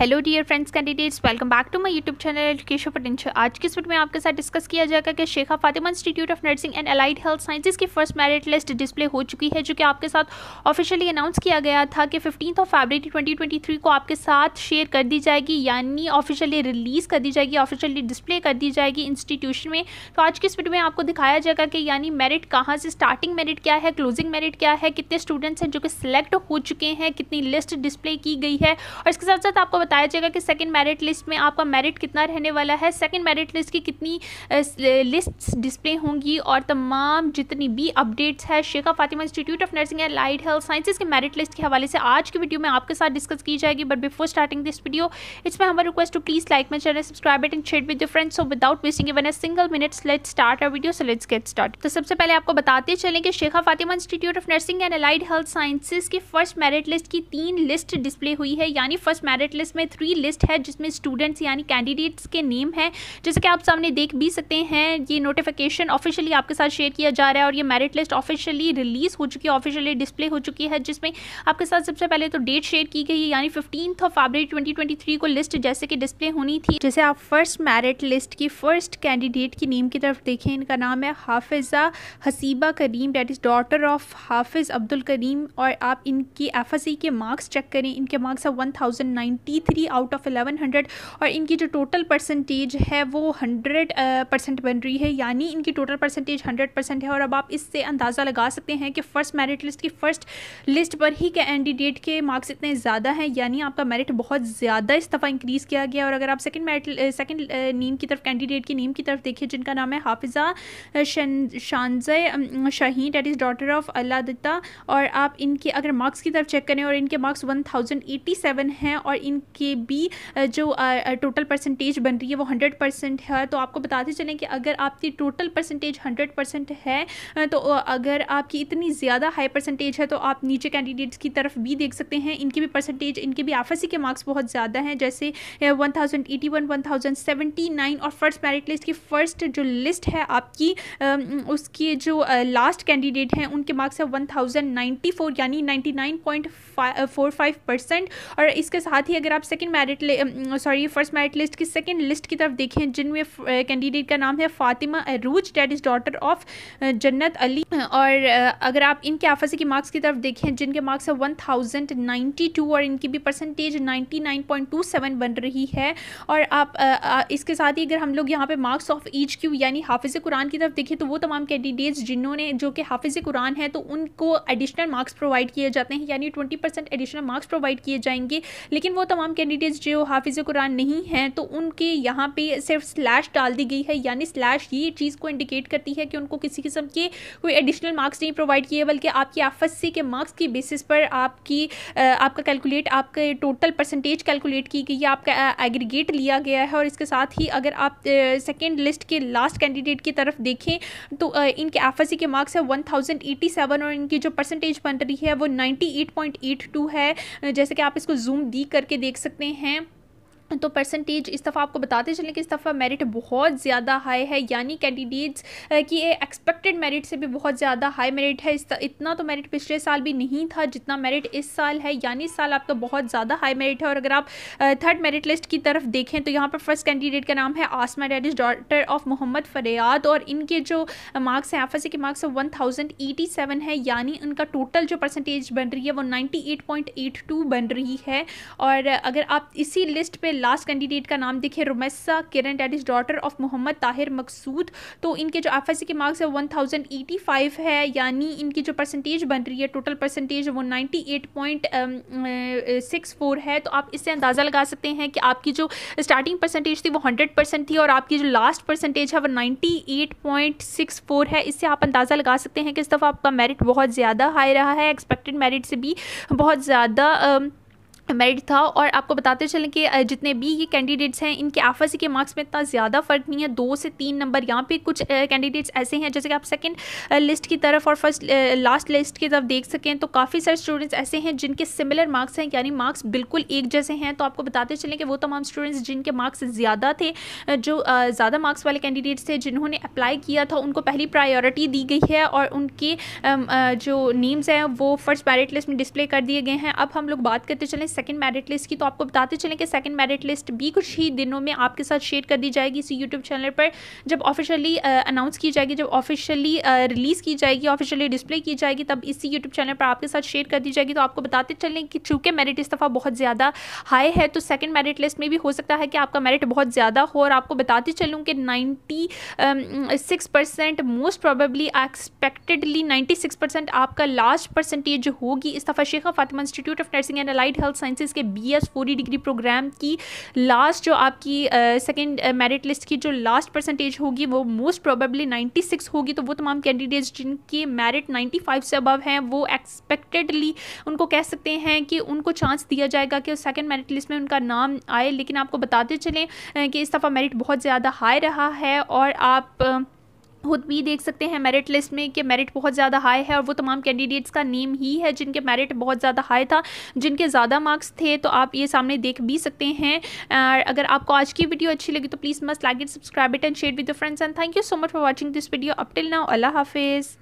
hello dear friends candidates welcome back to my YouTube channel education potential आज की इस video में आपके साथ डिस्कस किया जाएगा कि Sheikha Fatima institute of nursing and allied health sciences की फर्स्ट मेरिट लिस्ट डिस्प्ले हो चुकी है जो कि आपके साथ ऑफिशियली अनाउंस किया गया था कि फिफ्टीन ऑफ फेबरी ट्वेंटी को आपके साथ शेयर कर दी जाएगी यानी ऑफिशियली रिलीज़ कर दी जाएगी ऑफिशियली डिस्प्ले कर दी जाएगी इंस्टीट्यूशन में तो आज की इस वीडियो में आपको दिखाया जाएगा कि यानी मेरिट कहाँ से स्टार्टिंग मेरिट क्या है क्लोजिंग मेरिट क्या है कितने स्टूडेंट्स हैं जो कि सिलेक्ट हो चुके हैं कितनी लिस्ट डिस्प्ले की गई है और इसके साथ साथ आपको बताया जाएगा कि सेकंड मेरिट लिस्ट में आपका मेरिट कितना रहने वाला है सेकंड मेरिट लिस्ट की कितनी लिस्ट डिस्प्ले होंगी और तमाम जितनी भी अपडेट्स है Sheikha Fatima institute of nursing and light health sciences के मेरिट लिस्ट के हवाले से आज की वीडियो में आपके साथ डिस्कस की जाएगी but before starting this video it's my हमारे request to please like my channel subscribe it and share with friends so without wasting even a single minutes let start our video so let's get start तो सबसे पहले आपको बताते चलें कि Sheikha Fatima institute of nursing and allied health sciences की first merit list की तीन लिस्ट डिस्प्ले हुई है यानी फर्स्ट मेरिट लिस्ट में इसमें थ्री लिस्ट है जिसमें स्टूडेंट्स यानी कैंडिडेट्स के नेम हैं जैसे कि आप सामने देख भी सकते हैं ये नोटिफिकेशन ऑफिशियली आपके साथ शेयर किया जा रहा है और ये मेरिट लिस्ट ऑफिशियली रिलीज़ हो चुकी है ऑफिशियली डिस्प्ले हो चुकी है जिसमें आपके साथ सबसे पहले तो डेट शेयर की गई है यानी फिफ्टीन ऑफ फेबरी ट्वेंटी को लिस्ट जैसे कि डिस्प्ले होनी थी जैसे आप फर्स्ट मेरिट लिस्ट की फर्स्ट कैंडिडेट की नेम की तरफ देखें इनका नाम है Hafiza Haseeba Karim that is daughter of Hafiz Abdul करीम और आप इनकी एफ के मार्क्स चेक करें इनके मार्क्स है one thousand three out of eleven hundred और इनकी जो टोटल परसेंटेज है वो हंड्रेड परसेंट बन रही है यानी इनकी टोटल परसेंटेज हंड्रेड परसेंट है और अब आप इससे अंदाज़ा लगा सकते हैं कि फ़र्स्ट मेरिट लिस्ट की फ़र्स्ट लिस्ट पर ही कैंडिडेट के मार्क्स इतने ज़्यादा हैं यानी आपका मेरिट बहुत ज़्यादा इस दफ़ा इंक्रीज़ किया गया और अगर आप सेकेंड मेरिट सेकेंड नीम की तरफ कैंडिडेट की नीम की तरफ देखिए जिनका नाम है Hafiza Shanzay Shaheen that is daughter of Datta और आप इनके अगर मार्क्स की तरफ चेक करें और इनके marks one thousand eighty seven हैं और इनके के भी जो टोटल परसेंटेज बन रही है वो हंड्रेड परसेंट है तो आपको बताते चलें कि अगर आपकी टोटल परसेंटेज हंड्रेड परसेंट है तो अगर आपकी इतनी ज़्यादा हाई परसेंटेज है तो आप नीचे कैंडिडेट्स की तरफ भी देख सकते हैं इनकी भी परसेंटेज इनके भी आफसी के मार्क्स बहुत ज़्यादा हैं जैसे one thousand eighty one one thousand seventy nine और फर्स्ट मेरिट लिस्ट की फ़र्स्ट जो लिस्ट है आपकी उसके जो लास्ट कैंडिडेट हैं उनके मार्क्स है वन थाउजेंड नाइन्टी फोर यानी ninety nine point four five percent और इसके साथ ही अगर आप आप second merit sorry first merit list की सेकंड लिस्ट की तरफ देखें जिनमें कैंडिडेट uh, का नाम है Fatima Arooj that is daughter of Jannat Ali और uh, अगर आप इनके आफसे की मार्क्स की तरफ देखें जिनके मार्क्स है वन और इनकी भी परसेंटेज नाइन्टी बन रही है और आप uh, इसके साथ ही अगर हम लोग यहाँ पर मार्क्स ऑफ ईच क्यू यानी हाफिज़ कुरान की तरफ देखें तो वो तमाम कैंडिडेट्स जिन्होंने जो कि हाफिज़ कुरान है तो उनको एडिशनल मार्क्स प्रोवाइड किए जाते हैं यानी 20% परसेंट एडिशनल मार्क्स प्रोवाइड किए जाएंगे लेकिन वो तमाम तमाम कैंडिडेट्स जो हाफिज़ कुरान नहीं हैं तो उनके यहाँ पे सिर्फ स्लैश डाल दी गई है यानी स्लैश ये चीज़ को इंडिकेट करती है कि उनको किसी किस्म के कोई एडिशनल मार्क्स नहीं प्रोवाइड किए बल्कि आपकी एफ एस सी के मार्क्स की बेसिस पर आपकी आपका कैलकुलेट आपके टोटल परसेंटेज कैलकुलेट की गई है आपका एग्रीगेट लिया गया है और इसके साथ ही अगर आप सेकेंड लिस्ट के लास्ट कैंडिडेट की तरफ देखें तो इनके एफ के मार्क्स है वन और इनकी जो परसेंटेज बन रही है वो नाइन्टी है जैसे कि आप इसको जूम दी करके देख सकते हैं तो परसेंटेज इस दफ़ा आपको बताते चलें कि इस दफ़ा मेरिट बहुत ज़्यादा हाई है यानी कैंडिडेट्स की एक्सपेक्टेड मेरिट से भी बहुत ज़्यादा हाई मेरिट है इस इतना तो मेरिट पिछले साल भी नहीं था जितना मेरिट इस साल है यानी इस साल आपका बहुत ज़्यादा हाई मेरिट है और अगर आप थर्ड मेरिट लिस्ट की तरफ देखें तो यहाँ पर फर्स्ट कैंडिडेट का नाम है Asma that is daughter of Mohammad Faryad और इनके जो मार्क्स हैं एफ के marks one thousand eighty seven है यानी उनका टोटल जो परसेंटेज बन रही है वो ninety eight point eight two बन रही है और अगर आप इसी लिस्ट पर लास्ट कैंडिडेट का नाम देखिए Rumessa Kiran that is daughter of Mohammad Tahir Maqsood तो इनके जो एफ के मार्क्स है वन थाउजेंड एटी फाइव है यानी इनकी जो परसेंटेज बन रही है टोटल परसेंटेज वो ninety eight point six four है तो आप इससे अंदाज़ा लगा सकते हैं कि आपकी जो स्टार्टिंग परसेंटेज थी वो हंड्रेड परसेंट थी और आपकी जो लास्ट परसेंटेज है वो ninety eight point six four है इससे आप अंदाज़ा लगा सकते हैं कि इस दफ़ा आपका मेरिट बहुत ज़्यादा हाई रहा है एक्सपेक्टेड मेरिट से भी बहुत ज़्यादा मेरिट था और आपको बताते चलें कि जितने भी ये कैंडिडेट्स हैं इनके एफ के मार्क्स में इतना ज़्यादा फ़र्क नहीं है दो से तीन नंबर यहाँ पे कुछ कैंडिडेट्स ऐसे हैं जैसे कि आप सेकंड लिस्ट की तरफ और फर्स्ट लास्ट लिस्ट की तरफ देख सकें तो काफ़ी सारे स्टूडेंट्स ऐसे हैं जिनके सिमिलर मार्क्स हैं यानी मार्क्स बिल्कुल एक जैसे हैं तो आपको बताते चलें कि वो तमाम स्टूडेंट्स जिनके मार्क्स ज़्यादा थे जो ज़्यादा मार्क्स वाले कैंडिडेट्स थे जिन्होंने अप्लाई किया था उनको पहली प्रायोरिटी दी गई है और उनके जो नेम्स हैं वो फर्स्ट मेरिट लिस्ट में डिस्प्ले कर दिए गए हैं अब हम लोग बात करते चलें सेकंड मेरिट लिस्ट की तो आपको बताते चले कि सेकंड मेरिट लिस्ट भी कुछ ही दिनों में आपके साथ शेयर कर दी जाएगी इसी यूट्यूब चैनल पर जब ऑफिशियली अनाउंस uh, की जाएगी जब ऑफिशियली रिलीज़ uh, की जाएगी ऑफिशियली डिस्प्ले की जाएगी तब इसी यूट्यूब चैनल पर आपके साथ शेयर कर दी जाएगी तो आपको बताते चलें कि चूँकि मेरिट इस दफ़ा बहुत ज़्यादा हाई है तो सेकेंड मेरिट लिस्ट में भी हो सकता है कि आपका मेरिट बहुत ज़्यादा हो और आपको बताते चलूँ कि ninety most probably expectedly ninety आपका लास्ट परसेंटेज होगी इस दफ़ा Sheikha Fatima institute of nursing and allied health sciences के B S four degree programme की लास्ट जो आपकी सेकेंड मेरिट लिस्ट की जो लास्ट परसेंटेज होगी वो मोस्ट प्रोबेबली नाइन्टी सिक्स होगी तो वो तमाम कैंडिडेट्स जिनकी मेरिट नाइन्टी फाइव से अबव हैं वो एक्सपेक्टेडली उनको कह सकते हैं कि उनको चांस दिया जाएगा कि सेकेंड मेरिट लिस्ट में उनका नाम आए लेकिन आपको बताते चलें कि इस दफ़ा मेरिट बहुत ज़्यादा हाई रहा है और आप खुद भी देख सकते हैं मेरिट लिस्ट में कि मेरिट बहुत ज़्यादा हाई है और वो तमाम कैंडिडेट्स का नेम ही है जिनके मेरिट बहुत ज़्यादा हाई था जिनके ज़्यादा मार्क्स थे तो आप ये सामने देख भी सकते हैं अगर आपको आज की वीडियो अच्छी लगी तो please must like it subscribe it and share with friends and thank you so much for watching this video uptill now Allah हाफिज़